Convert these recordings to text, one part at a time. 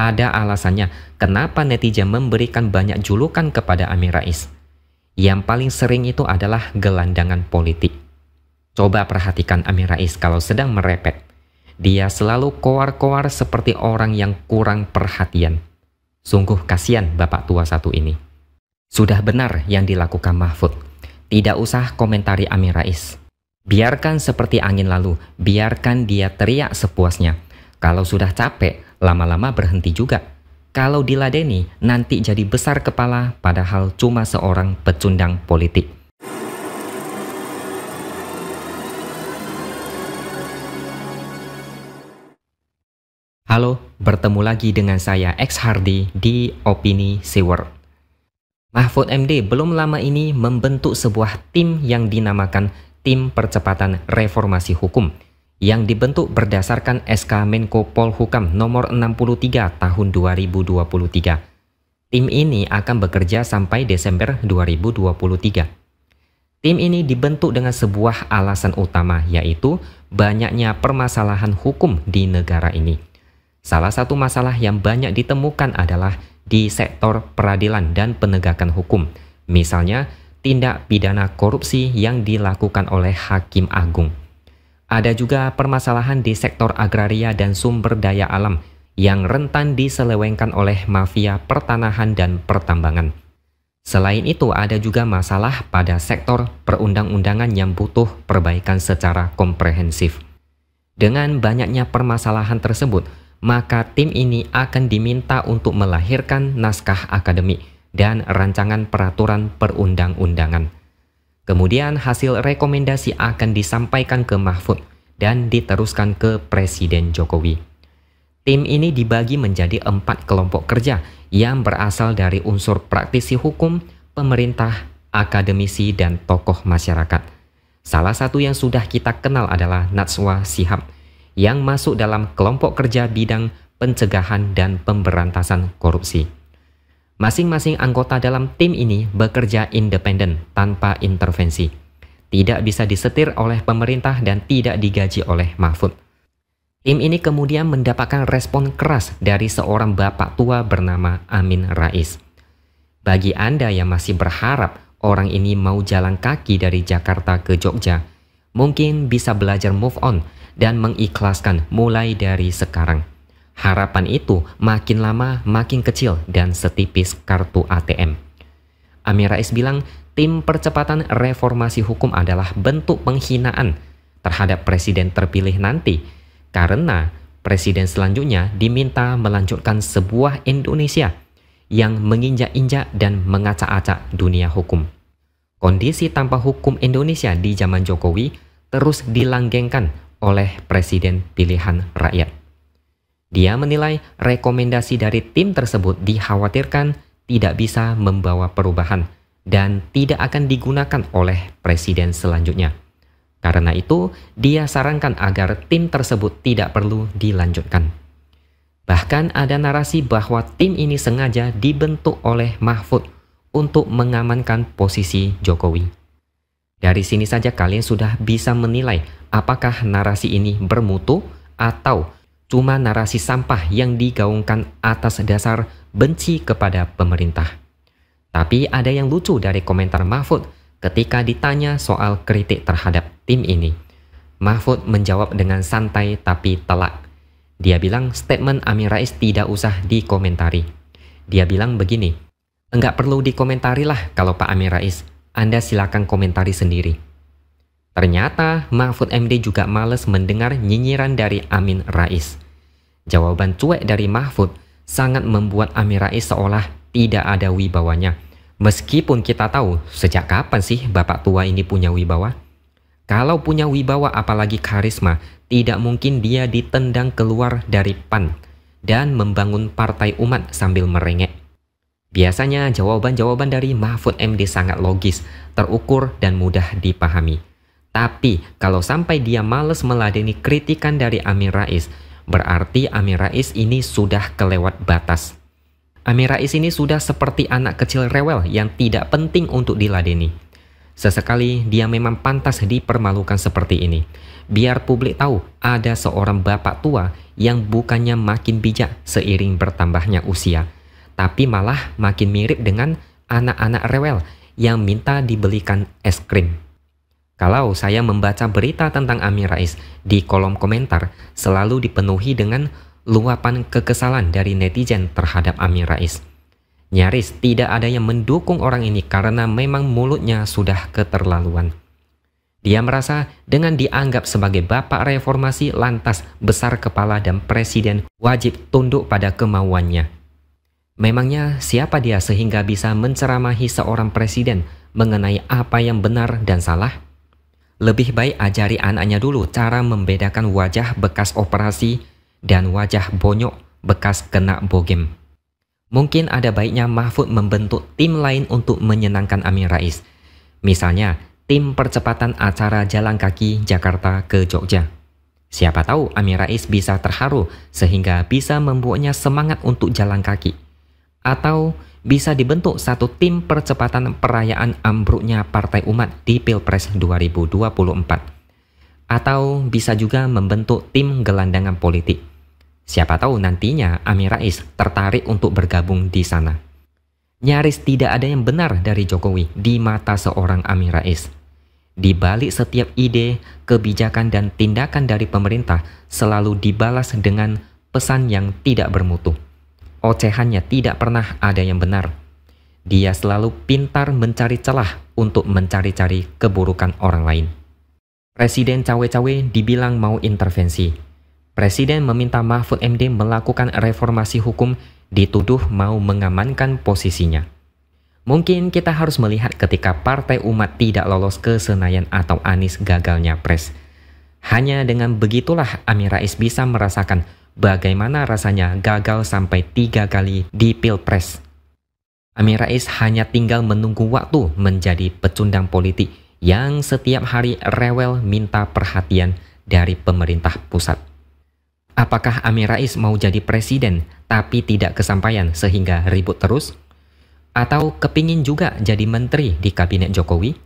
Ada alasannya kenapa netizen memberikan banyak julukan kepada Amin Rais. Yang paling sering itu adalah gelandangan politik. Coba perhatikan Amin Rais kalau sedang merepet. Dia selalu koar-koar seperti orang yang kurang perhatian. Sungguh kasihan bapak tua satu ini. Sudah benar yang dilakukan Mahfud. Tidak usah komentari Amin Rais. Biarkan seperti angin lalu, biarkan dia teriak sepuasnya. Kalau sudah capek, lama-lama berhenti juga. Kalau diladeni, nanti jadi besar kepala padahal cuma seorang pecundang politik. Halo, bertemu lagi dengan saya X Hardy di Opini Seward. Mahfud MD belum lama ini membentuk sebuah tim yang dinamakan Tim Percepatan Reformasi Hukum yang dibentuk berdasarkan SK Menko Polhukam nomor 63 tahun 2023. Tim ini akan bekerja sampai Desember 2023. Tim ini dibentuk dengan sebuah alasan utama yaitu banyaknya permasalahan hukum di negara ini. Salah satu masalah yang banyak ditemukan adalah di sektor peradilan dan penegakan hukum, misalnya tindak pidana korupsi yang dilakukan oleh hakim agung. Ada juga permasalahan di sektor agraria dan sumber daya alam yang rentan diselewengkan oleh mafia pertanahan dan pertambangan. Selain itu, ada juga masalah pada sektor perundang-undangan yang butuh perbaikan secara komprehensif. Dengan banyaknya permasalahan tersebut, maka tim ini akan diminta untuk melahirkan naskah akademik dan rancangan peraturan perundang-undangan. Kemudian hasil rekomendasi akan disampaikan ke Mahfud dan diteruskan ke Presiden Jokowi. Tim ini dibagi menjadi empat kelompok kerja yang berasal dari unsur praktisi hukum, pemerintah, akademisi, dan tokoh masyarakat. Salah satu yang sudah kita kenal adalah Natswa Sihab yang masuk dalam kelompok kerja bidang pencegahan dan pemberantasan korupsi. Masing-masing anggota dalam tim ini bekerja independen tanpa intervensi. Tidak bisa disetir oleh pemerintah dan tidak digaji oleh Mahfud. Tim ini kemudian mendapatkan respon keras dari seorang bapak tua bernama Amin Rais. Bagi Anda yang masih berharap orang ini mau jalan kaki dari Jakarta ke Jogja, mungkin bisa belajar move on dan mengikhlaskan mulai dari sekarang. Harapan itu makin lama makin kecil dan setipis kartu ATM. Amir Rais bilang, tim percepatan reformasi hukum adalah bentuk penghinaan terhadap presiden terpilih nanti karena presiden selanjutnya diminta melanjutkan sebuah Indonesia yang menginjak-injak dan mengacak-acak dunia hukum. Kondisi tanpa hukum Indonesia di zaman Jokowi terus dilanggengkan oleh presiden pilihan rakyat. Dia menilai rekomendasi dari tim tersebut dikhawatirkan tidak bisa membawa perubahan dan tidak akan digunakan oleh presiden selanjutnya. Karena itu, dia sarankan agar tim tersebut tidak perlu dilanjutkan. Bahkan ada narasi bahwa tim ini sengaja dibentuk oleh Mahfud untuk mengamankan posisi Jokowi. Dari sini saja kalian sudah bisa menilai apakah narasi ini bermutu atau cuma narasi sampah yang digaungkan atas dasar benci kepada pemerintah. Tapi ada yang lucu dari komentar Mahfud ketika ditanya soal kritik terhadap tim ini. Mahfud menjawab dengan santai tapi telak. Dia bilang statement Amin Rais tidak usah dikomentari. Dia bilang begini, enggak perlu dikomentari lah kalau Pak Amin Rais, Anda silakan komentari sendiri. Ternyata Mahfud MD juga males mendengar nyinyiran dari Amin Rais. Jawaban cuek dari Mahfud sangat membuat Amin Rais seolah tidak ada wibawanya. Meskipun kita tahu sejak kapan sih bapak tua ini punya wibawa? Kalau punya wibawa apalagi karisma, tidak mungkin dia ditendang keluar dari PAN dan membangun partai umat sambil merengek. Biasanya jawaban-jawaban dari Mahfud MD sangat logis, terukur dan mudah dipahami. Tapi kalau sampai dia males meladeni kritikan dari Amir Rais, berarti Amir Rais ini sudah kelewat batas. Amir Rais ini sudah seperti anak kecil rewel yang tidak penting untuk diladeni. Sesekali dia memang pantas dipermalukan seperti ini. Biar publik tahu ada seorang bapak tua yang bukannya makin bijak seiring bertambahnya usia, tapi malah makin mirip dengan anak-anak rewel yang minta dibelikan es krim. Kalau saya membaca berita tentang Amin Rais di kolom komentar selalu dipenuhi dengan luapan kekesalan dari netizen terhadap Amin Rais. Nyaris tidak ada yang mendukung orang ini karena memang mulutnya sudah keterlaluan. Dia merasa dengan dianggap sebagai bapak reformasi lantas besar kepala dan presiden wajib tunduk pada kemauannya. Memangnya siapa dia sehingga bisa menceramahi seorang presiden mengenai apa yang benar dan salah? lebih baik ajari anaknya dulu cara membedakan wajah bekas operasi dan wajah bonyok bekas kena bogem. Mungkin ada baiknya Mahfud membentuk tim lain untuk menyenangkan Amin Rais. Misalnya, tim percepatan acara jalan kaki Jakarta ke Jogja. Siapa tahu Amin Rais bisa terharu sehingga bisa membuatnya semangat untuk jalan kaki. Atau bisa dibentuk satu tim percepatan perayaan ambruknya Partai Umat di Pilpres 2024. Atau bisa juga membentuk tim gelandangan politik. Siapa tahu nantinya Amin Rais tertarik untuk bergabung di sana. Nyaris tidak ada yang benar dari Jokowi di mata seorang Amin Rais. Di balik setiap ide, kebijakan, dan tindakan dari pemerintah selalu dibalas dengan pesan yang tidak bermutu ocehannya tidak pernah ada yang benar. Dia selalu pintar mencari celah untuk mencari-cari keburukan orang lain. Presiden cawe-cawe dibilang mau intervensi. Presiden meminta Mahfud MD melakukan reformasi hukum dituduh mau mengamankan posisinya. Mungkin kita harus melihat ketika Partai Umat tidak lolos ke Senayan atau Anies gagalnya pres. Hanya dengan begitulah Amin Rais bisa merasakan bagaimana rasanya gagal sampai tiga kali di Pilpres. Amin Rais hanya tinggal menunggu waktu menjadi pecundang politik yang setiap hari rewel minta perhatian dari pemerintah pusat. Apakah Amin Rais mau jadi presiden tapi tidak kesampaian sehingga ribut terus? Atau kepingin juga jadi menteri di kabinet Jokowi?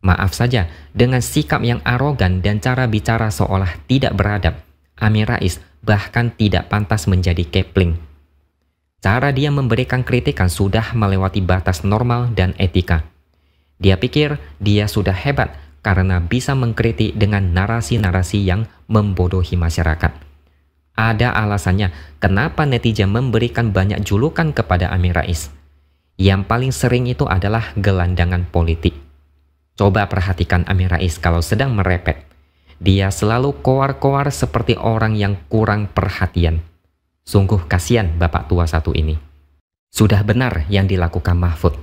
Maaf saja, dengan sikap yang arogan dan cara bicara seolah tidak beradab, Amin Rais bahkan tidak pantas menjadi Kepling. Cara dia memberikan kritikan sudah melewati batas normal dan etika. Dia pikir dia sudah hebat karena bisa mengkritik dengan narasi-narasi yang membodohi masyarakat. Ada alasannya kenapa netizen memberikan banyak julukan kepada Amin Rais. Yang paling sering itu adalah gelandangan politik. Coba perhatikan Amin Rais kalau sedang merepet. Dia selalu koar-koar seperti orang yang kurang perhatian. Sungguh kasihan bapak tua satu ini. Sudah benar yang dilakukan Mahfud.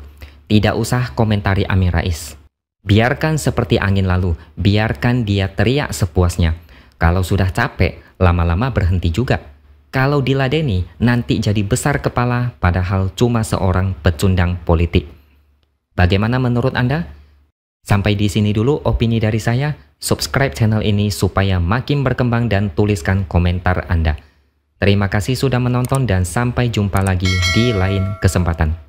Tidak usah komentari Amin Rais. Biarkan seperti angin lalu, biarkan dia teriak sepuasnya. Kalau sudah capek, lama-lama berhenti juga. Kalau diladeni, nanti jadi besar kepala padahal cuma seorang pecundang politik. Bagaimana menurut Anda? Sampai di sini dulu opini dari saya subscribe channel ini supaya makin berkembang dan tuliskan komentar Anda. Terima kasih sudah menonton dan sampai jumpa lagi di lain kesempatan.